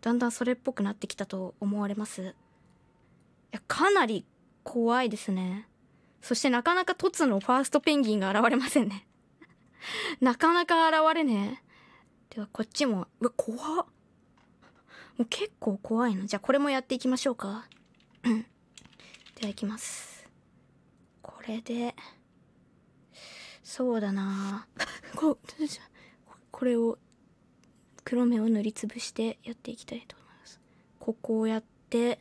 だんだんそれっぽくなってきたと思われますいやかなり怖いですねそしてなかなかトツのファーストペンギンが現れませんね なかなか現れねえではこっちもうわ怖っもう結構怖いのじゃあこれもやっていきましょうかうんではいきますこれでそうだなこ これを黒目を塗りつぶしてやっていきたいと思います。ここをやって